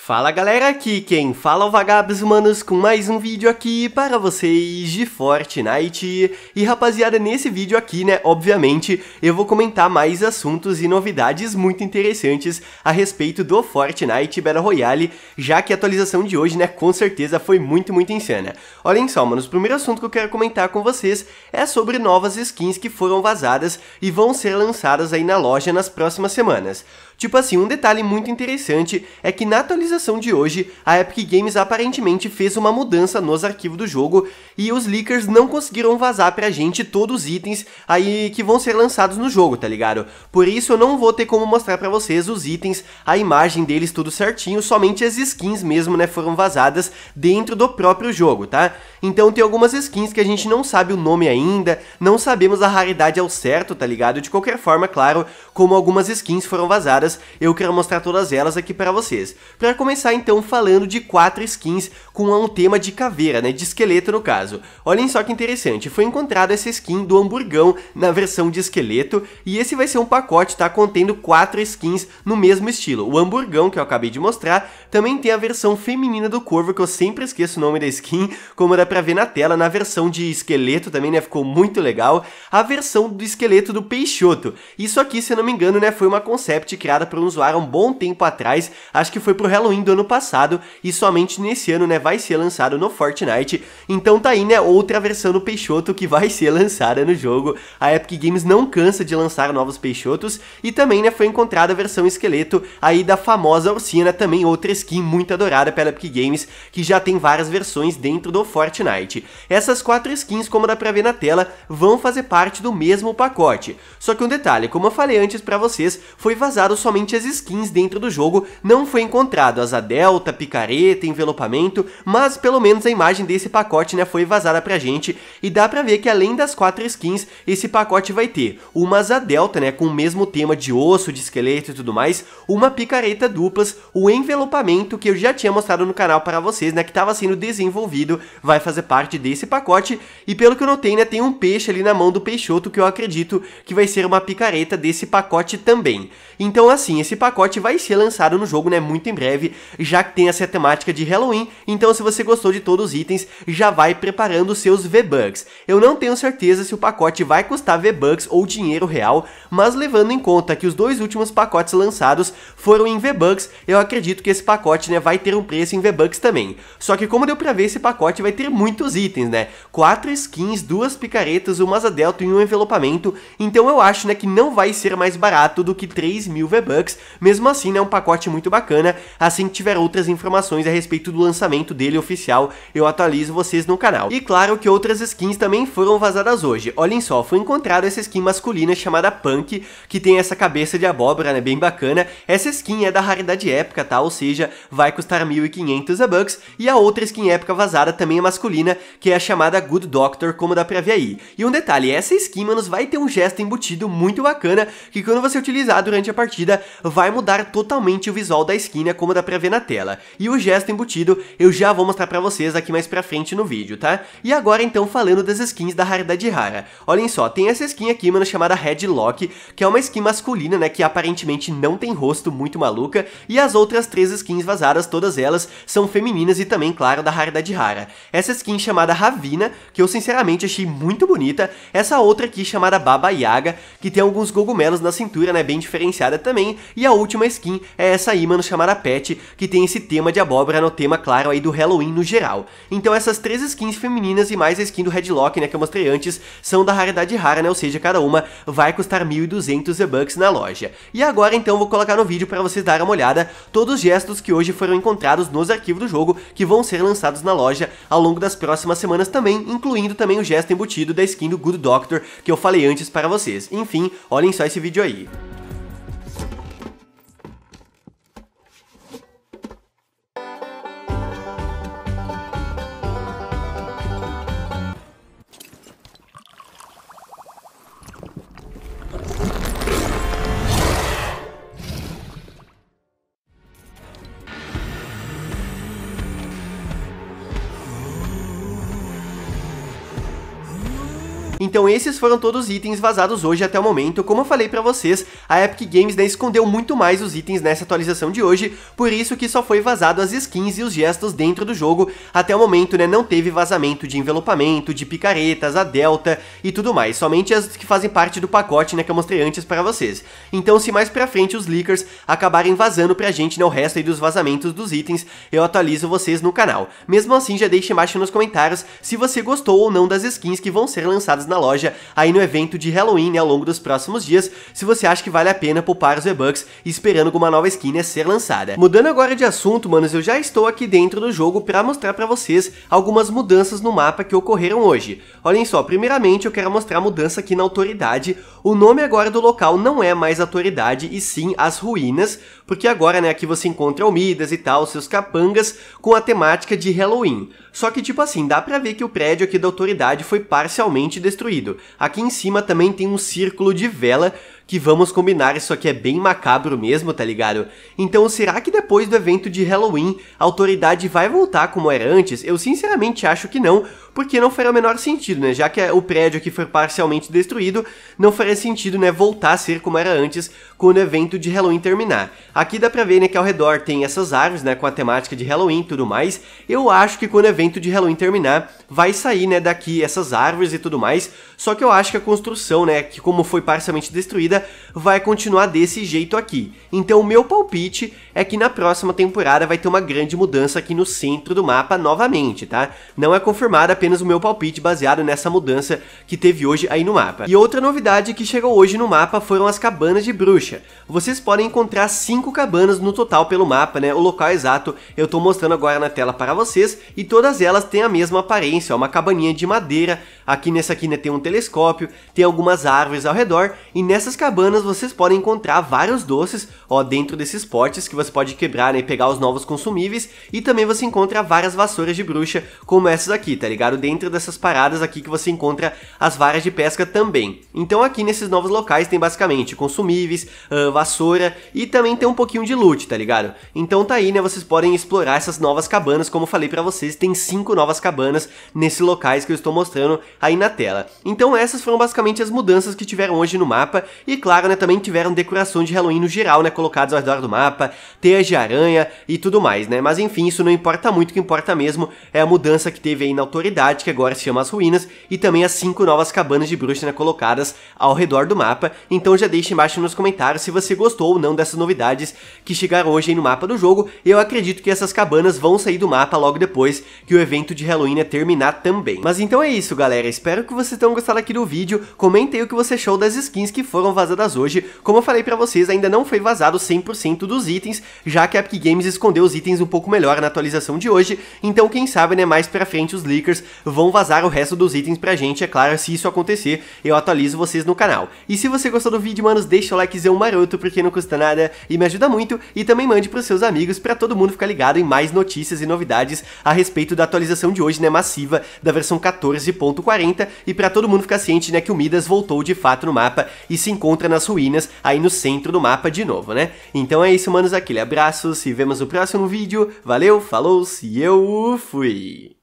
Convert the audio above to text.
Fala galera, aqui quem fala é o Vagabos Humanos com mais um vídeo aqui para vocês de Fortnite. E rapaziada, nesse vídeo aqui, né, obviamente, eu vou comentar mais assuntos e novidades muito interessantes a respeito do Fortnite Battle Royale, já que a atualização de hoje, né, com certeza foi muito, muito insana. Olhem só, manos, o primeiro assunto que eu quero comentar com vocês é sobre novas skins que foram vazadas e vão ser lançadas aí na loja nas próximas semanas. Tipo assim, um detalhe muito interessante é que na atualização de hoje, a Epic Games aparentemente fez uma mudança nos arquivos do jogo e os leakers não conseguiram vazar pra gente todos os itens aí que vão ser lançados no jogo, tá ligado? Por isso eu não vou ter como mostrar pra vocês os itens, a imagem deles tudo certinho, somente as skins mesmo, né, foram vazadas dentro do próprio jogo, tá? Então tem algumas skins que a gente não sabe o nome ainda, não sabemos a raridade ao certo, tá ligado? De qualquer forma, claro, como algumas skins foram vazadas eu quero mostrar todas elas aqui para vocês. Para começar então falando de quatro skins com um tema de caveira, né, de esqueleto no caso. Olhem só que interessante, foi encontrada essa skin do hamburgão na versão de esqueleto e esse vai ser um pacote, tá, contendo quatro skins no mesmo estilo. O hamburgão que eu acabei de mostrar, também tem a versão feminina do corvo que eu sempre esqueço o nome da skin, como dá pra ver na tela, na versão de esqueleto também, né, ficou muito legal. A versão do esqueleto do Peixoto. Isso aqui, se eu não me engano, né, foi uma concept criada criada por um usuário há um bom tempo atrás, acho que foi pro Halloween do ano passado, e somente nesse ano, né, vai ser lançado no Fortnite. Então tá aí, né, outra versão do Peixoto que vai ser lançada no jogo. A Epic Games não cansa de lançar novos Peixotos, e também, né, foi encontrada a versão esqueleto aí da famosa Ursina, também outra skin muito adorada pela Epic Games, que já tem várias versões dentro do Fortnite. Essas quatro skins, como dá pra ver na tela, vão fazer parte do mesmo pacote. Só que um detalhe, como eu falei antes pra vocês, foi vazado somente as skins dentro do jogo, não foi encontrado a delta, picareta, envelopamento, mas pelo menos a imagem desse pacote né, foi vazada pra gente e dá pra ver que além das quatro skins, esse pacote vai ter uma asa delta né, com o mesmo tema de osso, de esqueleto e tudo mais, uma picareta duplas, o envelopamento que eu já tinha mostrado no canal para vocês, né, que estava sendo desenvolvido, vai fazer parte desse pacote e pelo que eu notei, né, tem um peixe ali na mão do Peixoto que eu acredito que vai ser uma picareta desse pacote também. Então assim, esse pacote vai ser lançado no jogo, né, muito em breve, já que tem essa temática de Halloween, então se você gostou de todos os itens, já vai preparando seus V-Bucks. Eu não tenho certeza se o pacote vai custar V-Bucks ou dinheiro real, mas levando em conta que os dois últimos pacotes lançados foram em V-Bucks, eu acredito que esse pacote, né, vai ter um preço em V-Bucks também. Só que como deu pra ver, esse pacote vai ter muitos itens, né, quatro skins, duas picaretas, uma asa delta e um envelopamento, então eu acho, né, que não vai ser mais barato do que 3 mil v bucks. Mesmo assim, né, um pacote muito bacana. Assim que tiver outras informações a respeito do lançamento dele oficial, eu atualizo vocês no canal. E claro que outras skins também foram vazadas hoje. Olhem só, foi encontrada essa skin masculina chamada Punk, que tem essa cabeça de abóbora, né, bem bacana. Essa skin é da raridade épica, tá? Ou seja, vai custar 1.500 bucks. E a outra skin épica vazada também é masculina, que é a chamada Good Doctor, como dá pra ver aí. E um detalhe, essa skin, manos, vai ter um gesto embutido muito bacana, que quando você utilizar durante a partida, vai mudar totalmente o visual da né, como dá pra ver na tela. E o gesto embutido eu já vou mostrar pra vocês aqui mais pra frente no vídeo, tá? E agora então falando das skins da raridade rara. Olhem só, tem essa skin aqui, mano, chamada Headlock, que é uma skin masculina, né, que aparentemente não tem rosto, muito maluca, e as outras três skins vazadas, todas elas, são femininas e também, claro, da raridade rara. Essa skin chamada Ravina, que eu sinceramente achei muito bonita, essa outra aqui chamada Baba Yaga, que tem alguns cogumelos na cintura, né, bem diferenciada também, 100. E a última skin é essa aí, mano, chamada Pet, que tem esse tema de abóbora no tema, claro, aí do Halloween no geral. Então essas três skins femininas e mais a skin do Headlock, né, que eu mostrei antes, são da raridade rara, né, ou seja, cada uma vai custar 1.200 V-Bucks na loja. E agora, então, vou colocar no vídeo para vocês darem uma olhada todos os gestos que hoje foram encontrados nos arquivos do jogo, que vão ser lançados na loja ao longo das próximas semanas também, incluindo também o gesto embutido da skin do Good Doctor, que eu falei antes para vocês. Enfim, olhem só esse vídeo aí. Então esses foram todos os itens vazados hoje até o momento. Como eu falei para vocês, a Epic Games né, escondeu muito mais os itens nessa atualização de hoje, por isso que só foi vazado as skins e os gestos dentro do jogo. Até o momento, né, não teve vazamento de envelopamento, de picaretas, a delta e tudo mais, somente as que fazem parte do pacote, né, que eu mostrei antes para vocês. Então se mais pra frente os leakers acabarem vazando pra gente, né, o resto aí dos vazamentos dos itens, eu atualizo vocês no canal. Mesmo assim, já deixe embaixo nos comentários se você gostou ou não das skins que vão ser lançadas na na loja aí no evento de Halloween né, ao longo dos próximos dias, se você acha que vale a pena poupar os V-Bucks esperando alguma nova skin a ser lançada. Mudando agora de assunto, manos, eu já estou aqui dentro do jogo para mostrar para vocês algumas mudanças no mapa que ocorreram hoje. Olhem só, primeiramente eu quero mostrar a mudança aqui na autoridade, o nome agora do local não é mais autoridade e sim as ruínas, porque agora né, aqui você encontra almidas e tal, seus capangas, com a temática de Halloween. Só que, tipo assim, dá pra ver que o prédio aqui da autoridade foi parcialmente destruído. Aqui em cima também tem um círculo de vela que vamos combinar, isso aqui é bem macabro mesmo, tá ligado? Então será que depois do evento de Halloween a autoridade vai voltar como era antes? Eu sinceramente acho que não, porque não faria o menor sentido, né? Já que é o prédio aqui foi parcialmente destruído, não faria sentido, né, voltar a ser como era antes quando o evento de Halloween terminar. Aqui dá pra ver, né, que ao redor tem essas árvores, né, com a temática de Halloween e tudo mais. Eu acho que quando o evento de Halloween terminar, vai sair, né, daqui essas árvores e tudo mais. Só que eu acho que a construção, né, que como foi parcialmente destruída, vai continuar desse jeito aqui. Então o meu palpite é que na próxima temporada vai ter uma grande mudança aqui no centro do mapa novamente, tá? Não é confirmado apenas o meu palpite baseado nessa mudança que teve hoje aí no mapa. E outra novidade que chegou hoje no mapa foram as cabanas de bruxa. Vocês podem encontrar cinco cabanas no total pelo mapa, né? O local exato eu tô mostrando agora na tela para vocês e todas elas têm a mesma aparência é uma cabaninha de madeira. Aqui nessa aqui tem um telescópio, tem algumas árvores ao redor e nessas cabanas vocês podem encontrar vários doces, ó, dentro desses potes que você pode quebrar né, e pegar os novos consumíveis e também você encontra várias vassouras de bruxa como essas aqui, tá ligado? Dentro dessas paradas aqui que você encontra as varas de pesca também. Então aqui nesses novos locais tem basicamente consumíveis, uh, vassoura e também tem um pouquinho de loot, tá ligado? Então tá aí, né, vocês podem explorar essas novas cabanas, como eu falei para vocês, tem cinco novas cabanas nesses locais que eu estou mostrando aí na tela. Então essas foram basicamente as mudanças que tiveram hoje no mapa, e claro, né, também tiveram decoração de Halloween no geral, né, colocadas ao redor do mapa, teias de aranha e tudo mais, né, mas enfim, isso não importa muito, o que importa mesmo é a mudança que teve aí na autoridade, que agora se chama as ruínas, e também as cinco novas cabanas de bruxa, né, colocadas ao redor do mapa, então já deixe embaixo nos comentários se você gostou ou não dessas novidades que chegaram hoje aí no mapa do jogo, eu acredito que essas cabanas vão sair do mapa logo depois que o evento de Halloween é né, terminado também. Mas então é isso, galera. Espero que vocês tenham gostado aqui do vídeo. Comentem o que você achou das skins que foram vazadas hoje. Como eu falei pra vocês, ainda não foi vazado 100% dos itens, já que a Epic Games escondeu os itens um pouco melhor na atualização de hoje. Então quem sabe, né, mais pra frente os leakers vão vazar o resto dos itens pra gente. É claro, se isso acontecer, eu atualizo vocês no canal. E se você gostou do vídeo, manos, deixa o likezão maroto, porque não custa nada e me ajuda muito. E também mande pros seus amigos pra todo mundo ficar ligado em mais notícias e novidades a respeito da atualização de hoje, né, macia da versão 14.40 e para todo mundo ficar ciente, né, que o Midas voltou de fato no mapa e se encontra nas ruínas aí no centro do mapa de novo, né? Então é isso, manos, aquele abraço, se vemos no próximo vídeo, valeu, falou, se eu fui!